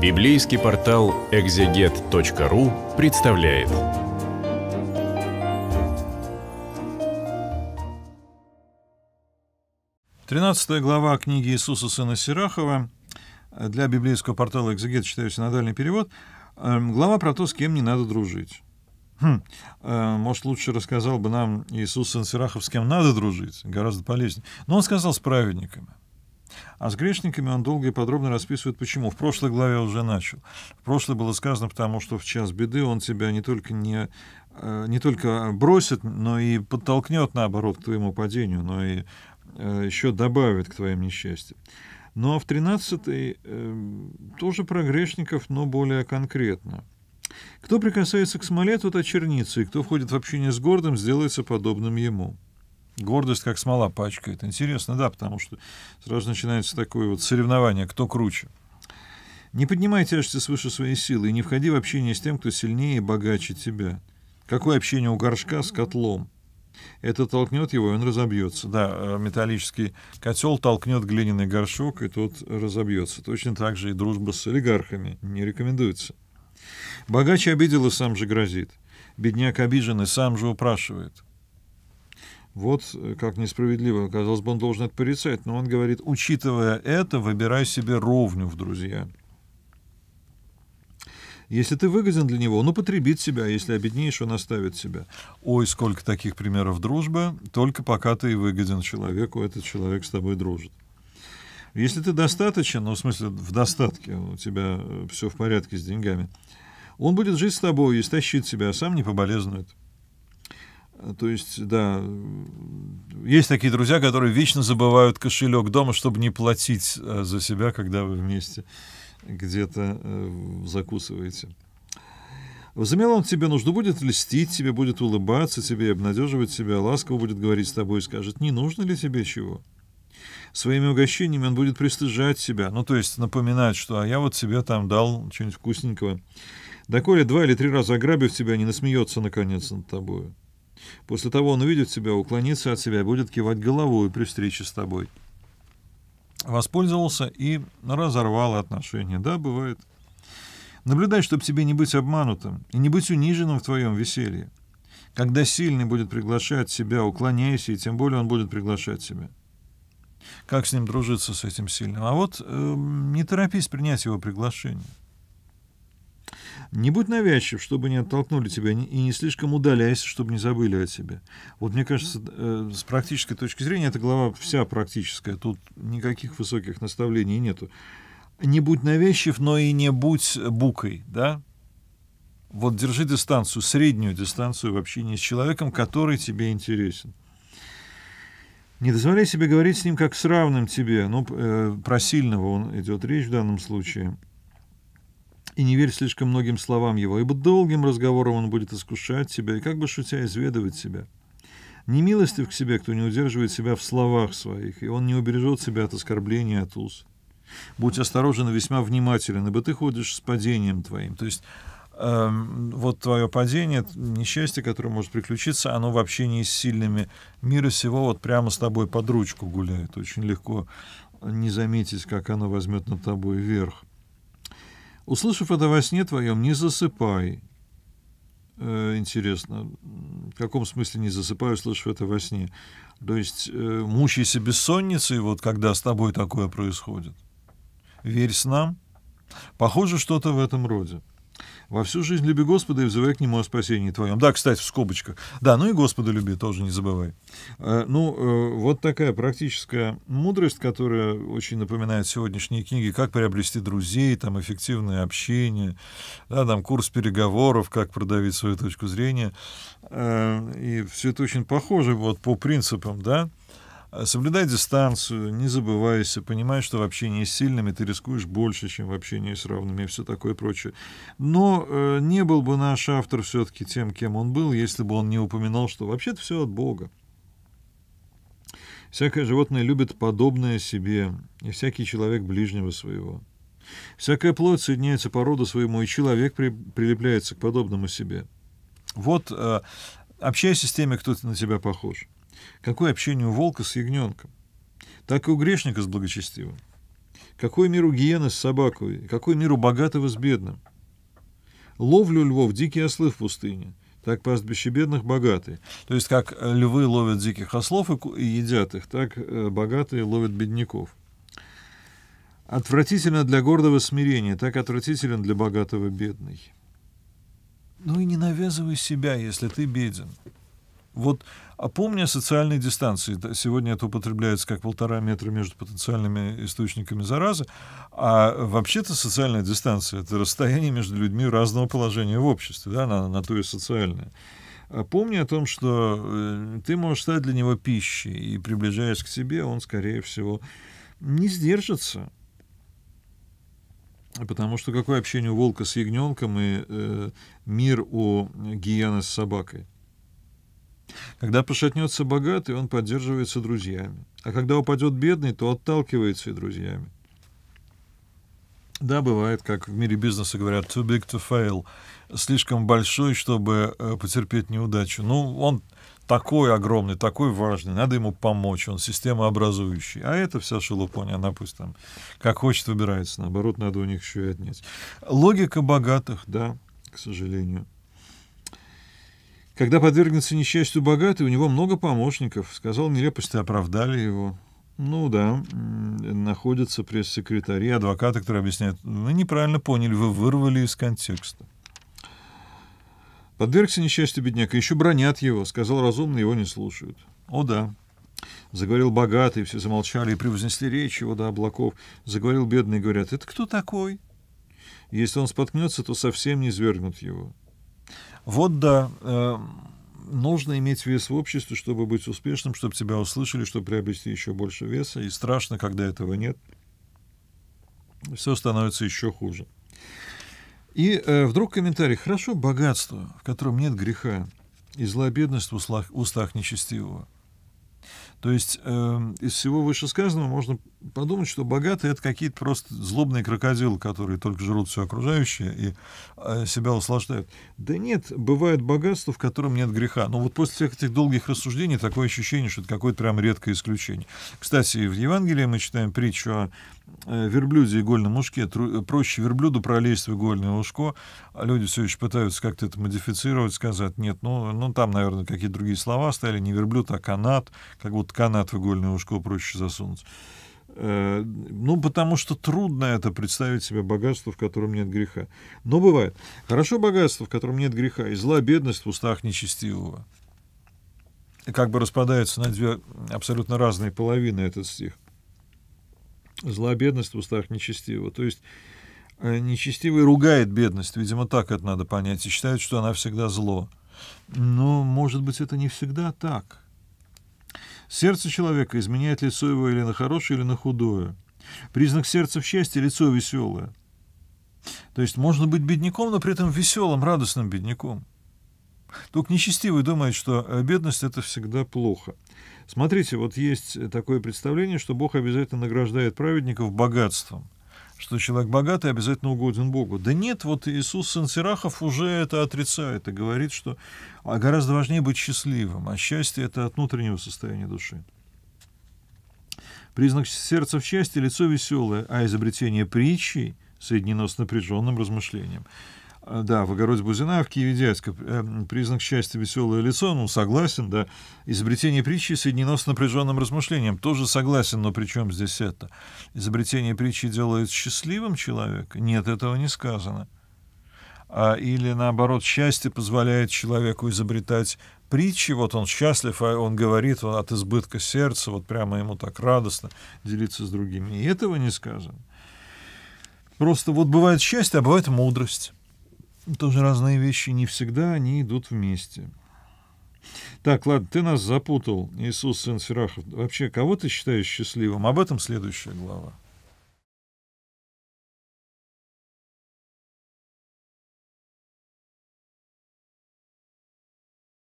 Библейский портал экзегет.ру представляет. Тринадцатая глава книги Иисуса Сына Сирахова для библейского портала «Экзегет» на синодальный перевод. Эм, глава про то, с кем не надо дружить. Хм, э, может, лучше рассказал бы нам Иисус сын Сирахов, с кем надо дружить, гораздо полезнее. Но он сказал с праведниками. А с грешниками он долго и подробно расписывает, почему. В прошлой главе я уже начал. В прошлой было сказано, потому что в час беды он тебя не только не э, не только бросит, но и подтолкнет, наоборот, к твоему падению, но и э, еще добавит к твоим несчастьям. Но в 13 эм, тоже про грешников, но более конкретно. Кто прикасается к смоле, тот очернится, и кто входит в общение с гордым, сделается подобным ему. Гордость как смола пачкает. Интересно, да, потому что сразу начинается такое вот соревнование, кто круче. Не поднимай тяжести свыше своей силы и не входи в общение с тем, кто сильнее и богаче тебя. Какое общение у горшка с котлом? Это толкнет его, и он разобьется. Да, э, металлический котел толкнет глиняный горшок, и тот разобьется. Точно так же и дружба с олигархами не рекомендуется. Богач обидел и сам же грозит. Бедняк обиженный сам же упрашивает. Вот э, как несправедливо, казалось бы, он должен это порицать, но он говорит, учитывая это, выбирай себе ровню в друзья. Если ты выгоден для него, он употребит себя, а если обеднеешь, он оставит себя. Ой, сколько таких примеров дружбы, только пока ты и выгоден человеку, этот человек с тобой дружит. Если ты достаточен, ну, в смысле, в достатке, у тебя э, все в порядке с деньгами, он будет жить с тобой и стащит себя, а сам не поболезнует. То есть, да. Есть такие друзья, которые вечно забывают кошелек дома, чтобы не платить э, за себя, когда вы вместе где-то э, закусываете. Возымел он тебе нужду, будет льстить тебе, будет улыбаться тебе, обнадеживать тебя, ласково будет говорить с тобой и скажет, не нужно ли тебе чего? Своими угощениями он будет пристыжать себя, ну, то есть напоминать, что «а я вот себе там дал что-нибудь вкусненького». Доколе два или три раза ограбив тебя, не насмеется, наконец, над тобою. После того он увидит тебя, уклонится от себя, будет кивать головой при встрече с тобой. Воспользовался и разорвал отношения. Да, бывает. Наблюдай, чтобы тебе не быть обманутым и не быть униженным в твоем веселье. Когда сильный будет приглашать себя, уклоняйся, и тем более он будет приглашать себя. Как с ним дружиться, с этим сильным? А вот э, не торопись принять его приглашение. Не будь навязчив, чтобы не оттолкнули тебя, и не слишком удаляйся, чтобы не забыли о тебе. Вот мне кажется, э, с практической точки зрения, эта глава вся практическая, тут никаких высоких наставлений нету. Не будь навязчив, но и не будь букой, да? Вот держи дистанцию, среднюю дистанцию в общении с человеком, который тебе интересен. Не дозволяй себе говорить с ним как с равным тебе, ну, э, про сильного он идет речь в данном случае – и не верь слишком многим словам его, ибо долгим разговором он будет искушать тебя и как бы шутя изведывать себя. Не милостив к себе, кто не удерживает себя в словах своих, и он не убережет себя от оскорбления от уз. Будь осторожен и весьма внимателен, ибо ты ходишь с падением твоим. То есть э, вот твое падение, несчастье, которое может приключиться, оно в общении с сильными мира сего вот прямо с тобой под ручку гуляет. Очень легко не заметить, как оно возьмет над тобой вверх. Услышав это во сне твоем, не засыпай. Э, интересно, в каком смысле не засыпай, услышав это во сне? То есть э, мучайся бессонницей, вот когда с тобой такое происходит. Верь с снам. Похоже, что-то в этом роде. Во всю жизнь люби Господа и взывай к Нему о спасении твоем. Да, кстати, в скобочках. Да, ну и Господа люби, тоже не забывай. Э, ну, э, вот такая практическая мудрость, которая очень напоминает сегодняшние книги, как приобрести друзей, там, эффективное общение, да, там, курс переговоров, как продавить свою точку зрения. Э, и все это очень похоже вот по принципам, да, а соблюдай дистанцию, не забывайся, понимай, что в общении с сильными ты рискуешь больше, чем в общении с равными и все такое прочее. Но э, не был бы наш автор все-таки тем, кем он был, если бы он не упоминал, что вообще-то все от Бога. Всякое животное любит подобное себе, и всякий человек ближнего своего. Всякая плоть соединяется по роду своему, и человек при, прилепляется к подобному себе. Вот э, общайся с теми, кто на тебя похож. Какое общение у волка с ягненком? Так и у грешника с благочестивым. Какой мир у гиены с собакой? Какой мир у богатого с бедным? Ловлю львов дикие ослы в пустыне, так пастбище бедных богатые. То есть, как э, львы ловят диких ослов и едят их, так э, богатые ловят бедняков. Отвратительно для гордого смирение, так отвратителен для богатого бедный. Ну и не навязывай себя, если ты беден. Вот а помня социальной дистанции, сегодня это употребляется как полтора метра между потенциальными источниками заразы, а вообще-то социальная дистанция — это расстояние между людьми разного положения в обществе, да, она на то и социальная. А помни о том, что э, ты можешь стать для него пищей, и приближаясь к себе, он, скорее всего, не сдержится, Потому что какое общение у волка с ягненком и э, мир у гиены с собакой? Когда пошатнется богатый, он поддерживается друзьями. А когда упадет бедный, то отталкивается и друзьями. Да, бывает, как в мире бизнеса говорят, too big to fail, слишком большой, чтобы э, потерпеть неудачу. Ну, он такой огромный, такой важный, надо ему помочь, он системообразующий. А это вся шелупонь, она пусть там как хочет выбирается, наоборот, надо у них еще и отнять. Логика богатых, да, к сожалению. Когда подвергнется несчастью богатый, у него много помощников. Сказал нелепости, оправдали его. Ну да, находятся пресс-секретари, адвокаты, которые объясняют. Вы неправильно поняли, вы вырвали из контекста. Подвергся несчастью бедняка, еще бронят его. Сказал разумный, его не слушают. О да, Заговорил богатый, все замолчали и превознесли речь его до облаков. Заговорил бедный, говорят, это кто такой? Если он споткнется, то совсем не свергнут его. Вот да, э, нужно иметь вес в обществе, чтобы быть успешным, чтобы тебя услышали, чтобы приобрести еще больше веса. И страшно, когда этого нет. Все становится еще хуже. И э, вдруг комментарий. Хорошо богатство, в котором нет греха, и злобедность в устах, устах нечестивого. То есть э, из всего вышесказанного можно подумать, что богатые это какие-то просто злобные крокодилы, которые только жрут все окружающее и э, себя услаждают. Да нет, бывает богатство, в котором нет греха. Но вот после всех этих долгих рассуждений такое ощущение, что это какое-то прям редкое исключение. Кстати, в Евангелии мы читаем притчу о Э, верблюде игольном ушке э, проще верблюду пролезть в игольное ушко А люди все еще пытаются как-то это модифицировать, сказать, нет, ну, ну там, наверное, какие-то другие слова стали, не верблюд, а канат, как будто канат в игольное ушко проще засунуть. Э, ну, потому что трудно это представить себе богатство, в котором нет греха. Но бывает. Хорошо богатство, в котором нет греха, и зла бедность в устах нечестивого. Как бы распадается на две абсолютно разные половины этот стих – злобедность в устах нечестивого. То есть э, нечестивый ругает бедность, видимо, так это надо понять, и считает, что она всегда зло. Но, может быть, это не всегда так. Сердце человека изменяет лицо его или на хорошее, или на худое. Признак сердца в счастье – лицо веселое. То есть можно быть бедняком, но при этом веселым, радостным бедняком. Только нечестивый думает, что э, бедность – это всегда плохо. Смотрите, вот есть такое представление, что Бог обязательно награждает праведников богатством что человек богатый обязательно угоден Богу. Да нет, вот Иисус Сын Сирахов уже это отрицает и говорит, что а гораздо важнее быть счастливым, а счастье — это от внутреннего состояния души. Признак сердца в счастье — лицо веселое, а изобретение притчи соединено с напряженным размышлением. А, да, в огороде Бузина, в Киеве Дядька. Э, признак счастья — веселое лицо. Ну, согласен, да. Изобретение притчи соединено с напряженным размышлением. Тоже согласен, но при чем здесь это? Изобретение притчи делает счастливым человека? Нет, этого не сказано. А, или, наоборот, счастье позволяет человеку изобретать притчи. Вот он счастлив, а он говорит он от избытка сердца, вот прямо ему так радостно делиться с другими. И этого не сказано. Просто вот бывает счастье, а бывает мудрость. Тоже разные вещи, не всегда они идут вместе. Так, ладно, ты нас запутал, Иисус, сын Сирахов. Вообще, кого ты считаешь счастливым? Об этом следующая глава.